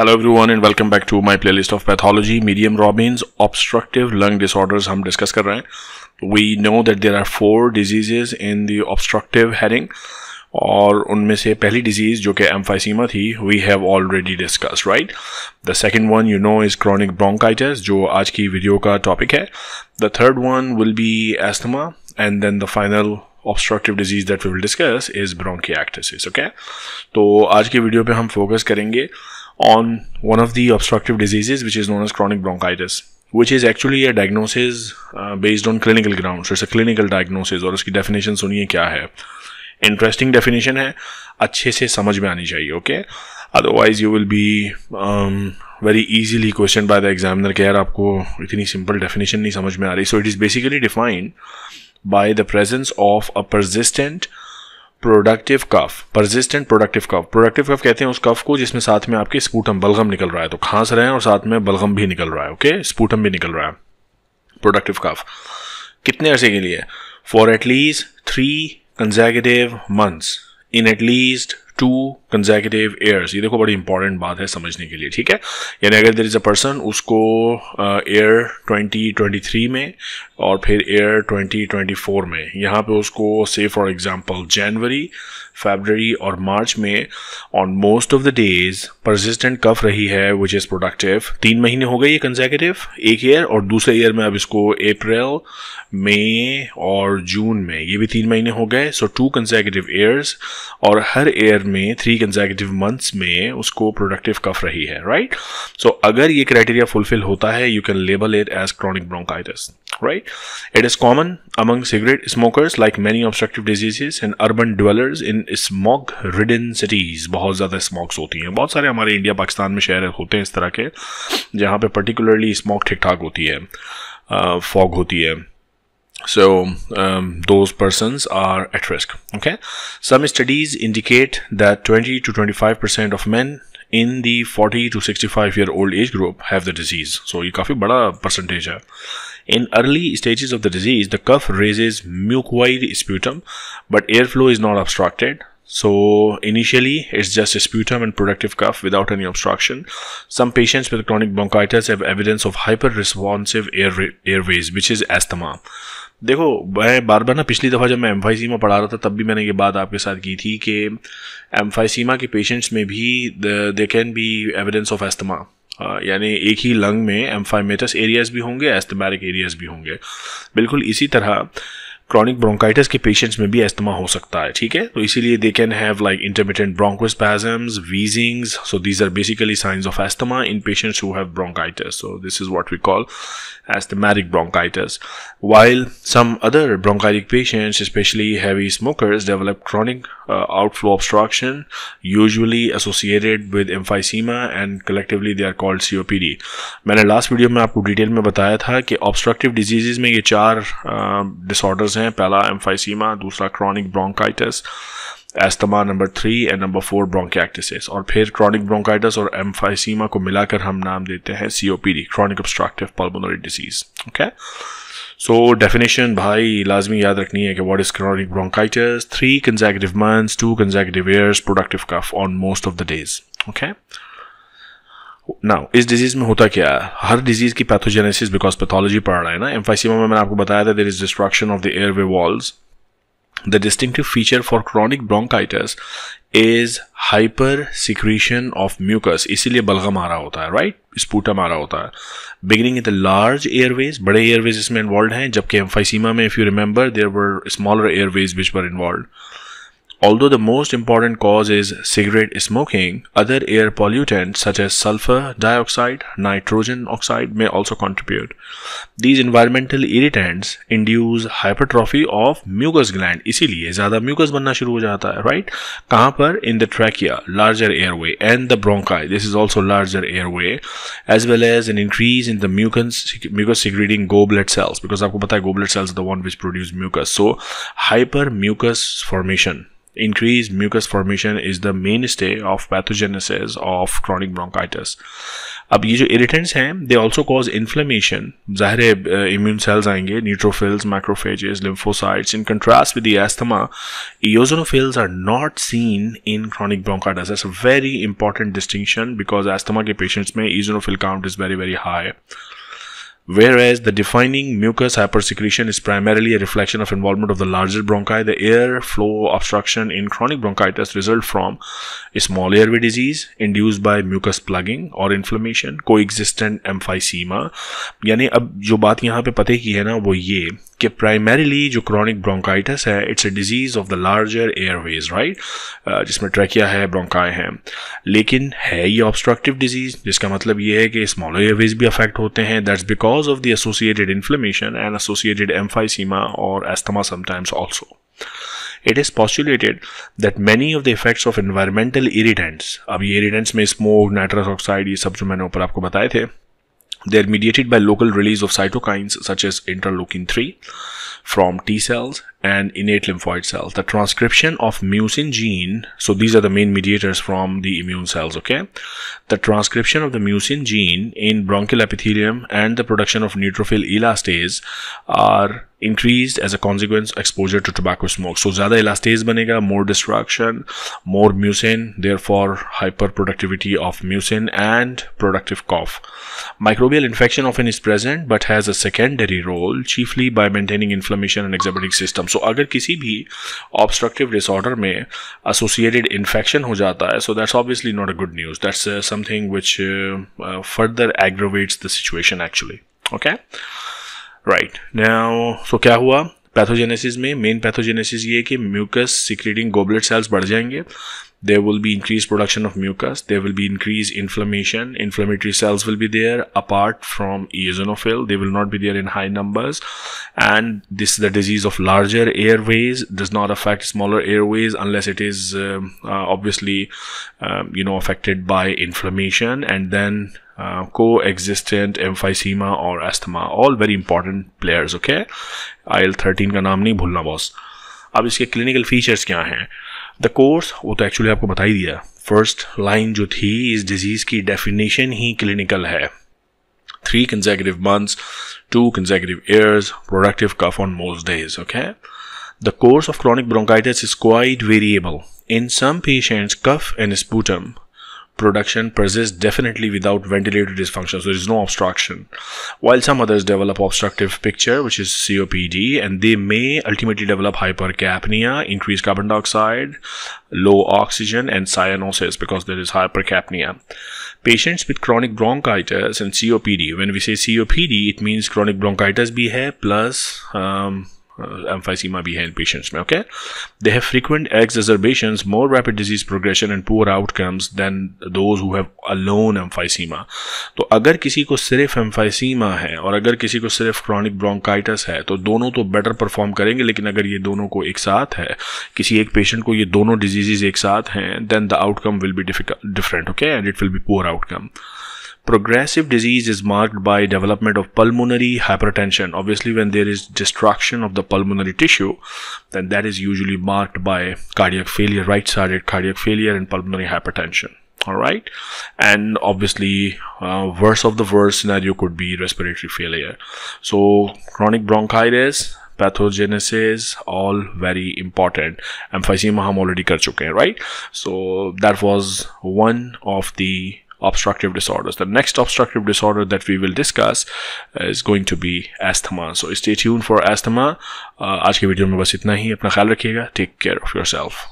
Hello everyone and welcome back to my playlist of pathology medium Robbins obstructive lung disorders हम discuss कर रहे हैं we know that there are four diseases in the obstructive hearing और उनमें से पहली disease जो कि एम्फाइसीमा थी we have already discussed right the second one you know is chronic bronchitis जो आज की वीडियो का टॉपिक है the third one will be asthma and then the final obstructive disease that we will discuss is bronchi okay तो आज की video पे हम फोकस करेंगे on one of the obstructive diseases which is known as chronic bronchitis which is actually a diagnosis uh, based on clinical grounds so it's a clinical diagnosis और uski definition suniye kya hai interesting definition hai है अच्छे से समझ में आनी चाहिए okay otherwise you will be very easily question by the examiner के यार आपको इतनी सिंपल डेफिनेशन नहीं समझ में आ रही so it is basically defined by the presence of a persistent productive cough persistent productive cough productive cough कहते हैं उस कफ को जिसमें साथ में आपके स्पूटम बलगम निकल रहा है तो खांस रहे हैं और साथ में बलगम भी निकल रहा है ओके स्पूटम भी निकल रहा है प्रोडक्टिव कफ कितने अरसे के लिए for at least three consecutive months in at least two consecutive years ये देखो बड़ी इंपॉर्टेंट बात है समझने के लिए ठीक है यानी अगर देर इज़ अ पर्सन उसको एयर ट्वेंटी ट्वेंटी थ्री में और फिर एयर ट्वेंटी ट्वेंटी फोर में यहाँ पे उसको से फॉर एग्जांपल जनवरी फेबररी और मार्च में on most of the days persistent cough रही है विच इज़ प्रोडक्टिव तीन महीने हो गए ये कंजेकेटिव एक ईयर और दूसरे ईयर में अब इसको अप्रैल मई और जून में ये भी तीन महीने हो गए सो टू कंजेकेटिव ईयर्स और हर ईयर ईयर में थ्री कंजेकेटिव मंथ्स में उसको प्रोडक्टिव कफ रही है राइट सो so, अगर ये क्राइटेरिया फुलफिल होता है you can label it as chronic bronchitis right it is common among cigarette smokers like many obstructive diseases and urban dwellers in smog ridden cities बहुत ज़्यादा smokes होती हैं बहुत सारे हमारे इंडिया पाकिस्तान में शहर होते हैं इस तरह के जहाँ पे पर्टिकुलरली स्मोक ठीक ठाक होती है फॉग uh, होती है so um, those persons are at risk okay some studies indicate that 20 to 25 percent of men in the 40 to 65 year old age group have the disease so ye kafi bada percentage in early stages of the disease the cuff raises mucoid sputum but airflow is not obstructed so initially, it's just sputum and productive cuff without any obstruction. Some patients with chronic bronchitis have evidence of hyperresponsive airways, which is asthma. देखो मैं बार बार ना पिछली दफ़ा जब मैं emphysema पढ़ा रहा था तब भी मैंने ये बात आपके साथ की थी कि एम्फाइसीमा के पेशेंट्स में भी they can be evidence of asthma यानी एक ही लंग में एम्फाइमेटस एरियाज भी होंगे एस्थमेटिक एरियाज भी होंगे बिल्कुल इसी तरह क्रॉनिक ब्रोंकाइटिस के पेशेंट्स में भी एस्तमा हो सकता है ठीक है तो इसीलिए they can have like intermittent bronchospasms wheezings so these are basically signs of asthma in patients who have bronchitis so this is what we call asthmatic bronchitis while some other bronchitic patients especially heavy smokers develop chronic outflow obstruction usually associated with emphysema and collectively they are called C P D मैंने last video में आपको detail में बताया था कि obstructive disease में ये चार डिसऑर्डर्स uh, कॉजेज हैं पहला एम्फाइसीमा दूसरा chronic bronchitis asthma number three and number four bronchiectasis और फिर क्रॉनिक ब्रोंकाइटिस और एम्फाइसीमा को मिलाकर हम नाम देते हैं C O P D chronic obstructive pulmonary disease okay so definition भाई लाजमी याद रखनी है कि what is chronic bronchitis three consecutive months two consecutive years productive cough on most of the days okay now इस डिजीज में होता क्या है हर डिजीज की पैथोजेनेसिस बिकॉज पैथोलॉजी पढ़ रहा है ना एम्फाइसीमा में मैंने आपको बताया था there is destruction of the airway walls the distinctive feature for chronic bronchitis is hyper secretion of mucus इसीलिए बलगम आ रहा होता है राइट right? स्पूटम आ रहा होता है beginning in the large airways बड़े एयरवेज इसमें इन्वॉल्व हैं जबकि एम्फाइसीमा में if you remember there were smaller airways which were involve Although the most important cause is cigarette smoking, other air pollutants such as sulfur dioxide, nitrogen oxide may also contribute. These environmental irritants induce hypertrophy of mucus gland. इसीलिए ज़्यादा mucus बनना शुरू हो जाता है, right? कहाँ पर? In the trachea, larger airway, and the bronchi. This is also larger airway, as well as an increase in the mucus mucus secreting goblet cells, because आपको पता है goblet cells are the one which produce mucus. So, mucus formation. Increased mucus formation is the mainstay of pathogenesis of chronic bronchitis. अब ये जो irritants हैं they also cause inflammation. जाहिर है immune cells आएंगे neutrophils, macrophages, lymphocytes. In contrast with the asthma, eosinophils are not seen in chronic bronchitis. That's a very important distinction because asthma के patients में eosinophil count is very very high. Whereas the defining mucus hypersecretion is primarily a reflection of involvement of the larger bronchi, the air flow obstruction in chronic bronchitis result from a small airway disease induced by mucus plugging or inflammation, coexistent emphysema. यानी अब जो बात यहाँ पे पते की है ना वो ये कि primarily जो chronic bronchitis है it's a disease of the larger airways, right? जिसमें trachea है bronchi हैं लेकिन है ये obstructive disease, जिसका मतलब ये है कि स्मॉलर airways भी affect होते हैं That's because because of the associated inflammation and associated emphysema or asthma sometimes also. It is postulated that many of the effects of environmental irritants, अब ये irritants में smoke, nitrous oxide ये सब जो मैंने ऊपर आपको बताए थे, they are mediated by local release of cytokines such as interleukin 3 from T cells and innate lymphoid cells. The transcription of mucin gene, so these are the main mediators from the immune cells, okay? The transcription of the mucin gene in bronchial epithelium and the production of neutrophil elastase are increased as a consequence exposure to tobacco smoke. So zyada elastase banega, more destruction, more mucin, therefore hyperproductivity of mucin and productive cough. Microbial infection often is present but has a secondary role, chiefly by maintaining inflammation and exhibiting systems. So so, अगर किसी भी obstructive disorder में associated infection हो जाता है so that's obviously not a good news that's something which further aggravates the situation actually okay right now so क्या हुआ pathogenesis में मेन पैथोजेनेसिस ये कि म्यूकस सिक्रीडिंग गोबलेट सेल्स बढ़ जाएंगे there will be increased production of mucus there will be increased inflammation inflammatory cells will be there apart from eosinophil they will not be there in high numbers and this is the disease of larger airways does not affect smaller airways unless it is um, uh, obviously um, you know affected by inflammation and then uh, coexistent emphysema or asthma all very important players okay IL13 thirteen का नाम नहीं भूलना boss अब इसके features features क्या हैं the course वो तो एक्चुअली आपको बता ही दिया फर्स्ट लाइन जो थी इस डिजीज़ की डेफिनेशन ही क्लिनिकल है three consecutive months, two consecutive years, productive cough on most days. Okay. The course of chronic bronchitis is quite variable. In some patients, cough and sputum production persists definitely without ventilator dysfunction, so there is no obstruction. While some others develop obstructive picture, which is COPD, and they may ultimately develop hypercapnia, increased carbon dioxide, low oxygen, and cyanosis because there is hypercapnia. Patients with chronic bronchitis and COPD, when we say COPD, it means chronic bronchitis be here plus um, uh, emphysema behind patients okay they have frequent exacerbations more rapid disease progression and poor outcomes than those who have alone emphysema to agar kisi ko sirf emphysema hai aur agar kisi ko sirf chronic bronchitis hai to dono to better perform karenge lekin agar ye dono ko ek sath hai kisi ek patient ko ye dono diseases ek sath hain then the outcome will be different okay and it will be poor outcome Progressive disease is marked by development of pulmonary hypertension. Obviously, when there is destruction of the pulmonary tissue, then that is usually marked by cardiac failure, right-sided cardiac failure and pulmonary hypertension. All right. And obviously, uh, worst of the worst scenario could be respiratory failure. So chronic bronchitis, pathogenesis all very important emphysema hum already kar chuke right so that was one of the obstructive disorders. The next obstructive disorder that we will discuss is going to be asthma. So stay tuned for asthma. Uh, आज के video में